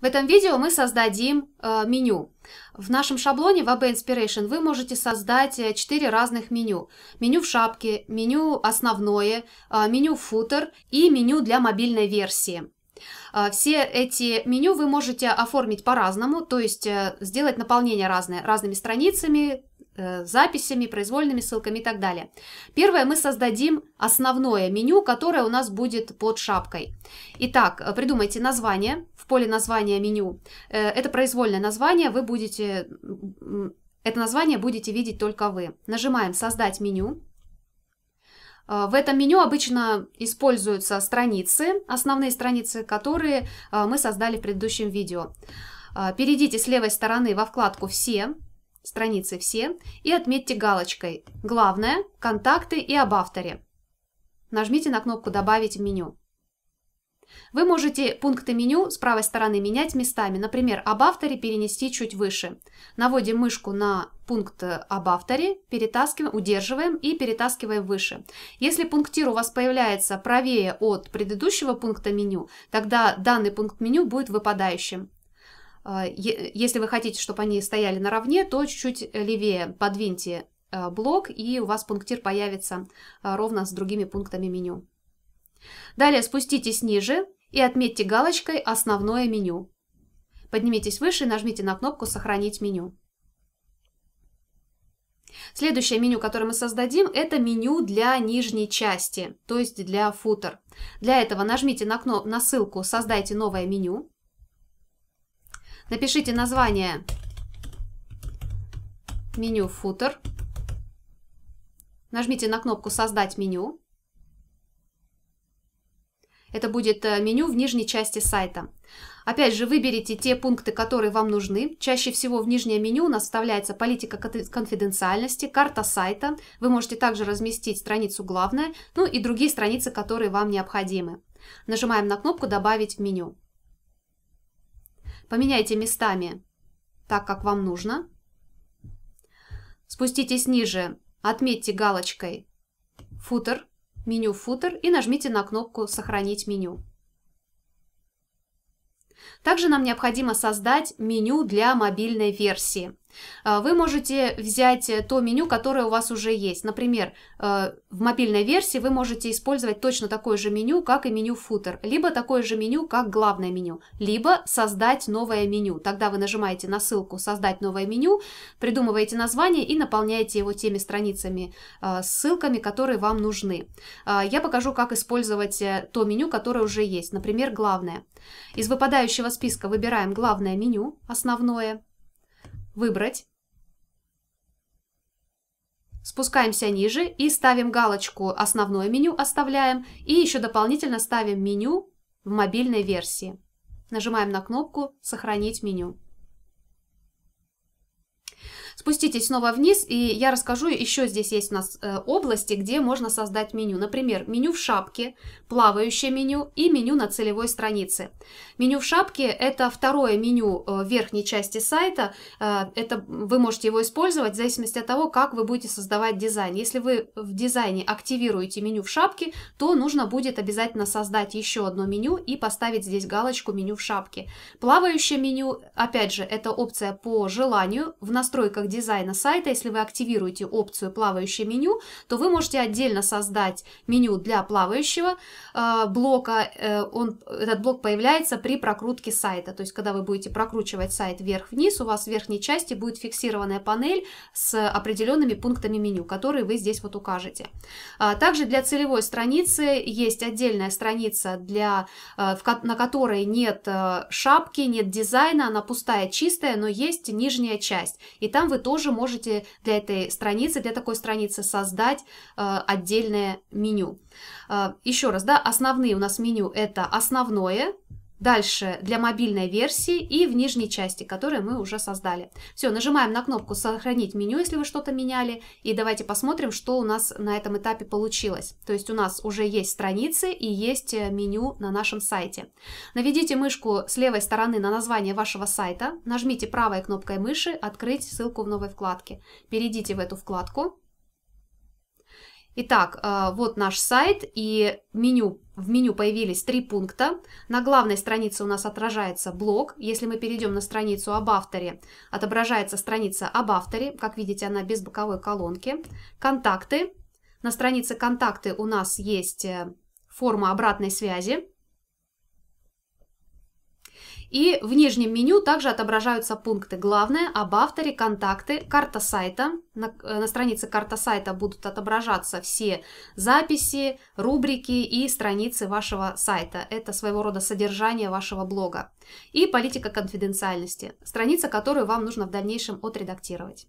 В этом видео мы создадим э, меню. В нашем шаблоне в AB Inspiration вы можете создать 4 э, разных меню. Меню в шапке, меню основное, э, меню футер и меню для мобильной версии. Э, все эти меню вы можете оформить по-разному, то есть э, сделать наполнение разное, разными страницами, Э, записями, произвольными ссылками и так далее. Первое, мы создадим основное меню, которое у нас будет под шапкой. Итак, э, придумайте название в поле названия меню. Э, это произвольное название, вы будете... Это название будете видеть только вы. Нажимаем «Создать меню». В этом меню обычно используются страницы, основные страницы, которые мы создали в предыдущем видео. Перейдите с левой стороны во вкладку «Все», страницы «Все» и отметьте галочкой «Главное», «Контакты» и «Об авторе». Нажмите на кнопку «Добавить в меню». Вы можете пункты меню с правой стороны менять местами, например, об авторе перенести чуть выше. Наводим мышку на пункт об авторе, перетаскиваем, удерживаем и перетаскиваем выше. Если пунктир у вас появляется правее от предыдущего пункта меню, тогда данный пункт меню будет выпадающим. А, если вы хотите, чтобы они стояли наравне, то чуть-чуть левее подвиньте а, блок, и у вас пунктир появится а, ровно с другими пунктами меню. Далее спуститесь ниже и отметьте галочкой «Основное меню». Поднимитесь выше и нажмите на кнопку «Сохранить меню». Следующее меню, которое мы создадим, это меню для нижней части, то есть для футер. Для этого нажмите на, кно... на ссылку «Создайте новое меню», Напишите название меню «Футер». Нажмите на кнопку «Создать меню». Это будет э, меню в нижней части сайта. Опять же, выберите те пункты, которые вам нужны. Чаще всего в нижнее меню у нас вставляется политика конфиденциальности, карта сайта. Вы можете также разместить страницу «Главное», ну и другие страницы, которые вам необходимы. Нажимаем на кнопку «Добавить в меню». Поменяйте местами так, как вам нужно. Спуститесь ниже, отметьте галочкой «Футер», меню «Футер» и нажмите на кнопку «Сохранить меню». Также нам необходимо создать меню для мобильной версии. Э, вы можете взять э, то меню, которое у вас уже есть. Например, э, в мобильной версии вы можете использовать точно такое же меню, как и меню футер, либо такое же меню, как главное меню, либо создать новое меню. Тогда вы нажимаете на ссылку «Создать новое меню», придумываете название и наполняете его теми страницами ссылками, которые вам нужны. Я покажу, как использовать то меню, которое уже есть, например, главное. Из выпадающего списка выбираем главное меню, основное, Выбрать. Спускаемся ниже и ставим галочку «Основное меню» оставляем и еще дополнительно ставим меню в мобильной версии. Нажимаем на кнопку «Сохранить меню». Спуститесь снова вниз, и я расскажу, еще здесь есть у нас э, области, где можно создать меню. Например, меню в шапке, плавающее меню и меню на целевой странице. Меню в шапке – это второе меню э, верхней части сайта. Э, это вы можете его использовать в зависимости от того, как вы будете создавать дизайн. Если вы в дизайне активируете меню в шапке, то нужно будет обязательно создать еще одно меню и поставить здесь галочку «Меню в шапке». Плавающее меню, опять же, это опция по желанию. В настройках дизайна сайта, если вы активируете опцию «Плавающее меню», то вы можете отдельно создать меню для плавающего э, блока. Э, он, этот блок появляется при прокрутке сайта. То есть, когда вы будете прокручивать сайт вверх-вниз, у вас в верхней части будет фиксированная панель с определенными пунктами меню, которые вы здесь вот укажете. А, также для целевой страницы есть отдельная страница, для, э, в, на которой нет э, шапки, нет дизайна, она пустая, чистая, но есть нижняя часть. И там вы тоже можете для этой страницы, для такой страницы создать э, отдельное меню. Э, Еще раз, да, основные у нас меню это основное, Дальше для мобильной версии и в нижней части, которую мы уже создали. Все, нажимаем на кнопку «Сохранить меню», если вы что-то меняли. И давайте посмотрим, что у нас на этом этапе получилось. То есть у нас уже есть страницы и есть э, меню на нашем сайте. Наведите мышку с левой стороны на название вашего сайта, нажмите правой кнопкой мыши «Открыть ссылку в новой вкладке». Перейдите в эту вкладку Итак, э, вот наш сайт и меню. В меню появились три пункта. На главной странице у нас отражается блог. Если мы перейдем на страницу об авторе, отображается страница об авторе. Как видите, она без боковой колонки. Контакты. На странице контакты у нас есть э, форма обратной связи. И в нижнем меню также отображаются пункты «Главное», «Об авторе», «Контакты», «Карта сайта». На, э, на странице «Карта сайта» будут отображаться все записи, рубрики и страницы вашего сайта. Это своего рода содержание вашего блога. И политика конфиденциальности, страница, которую вам нужно в дальнейшем отредактировать.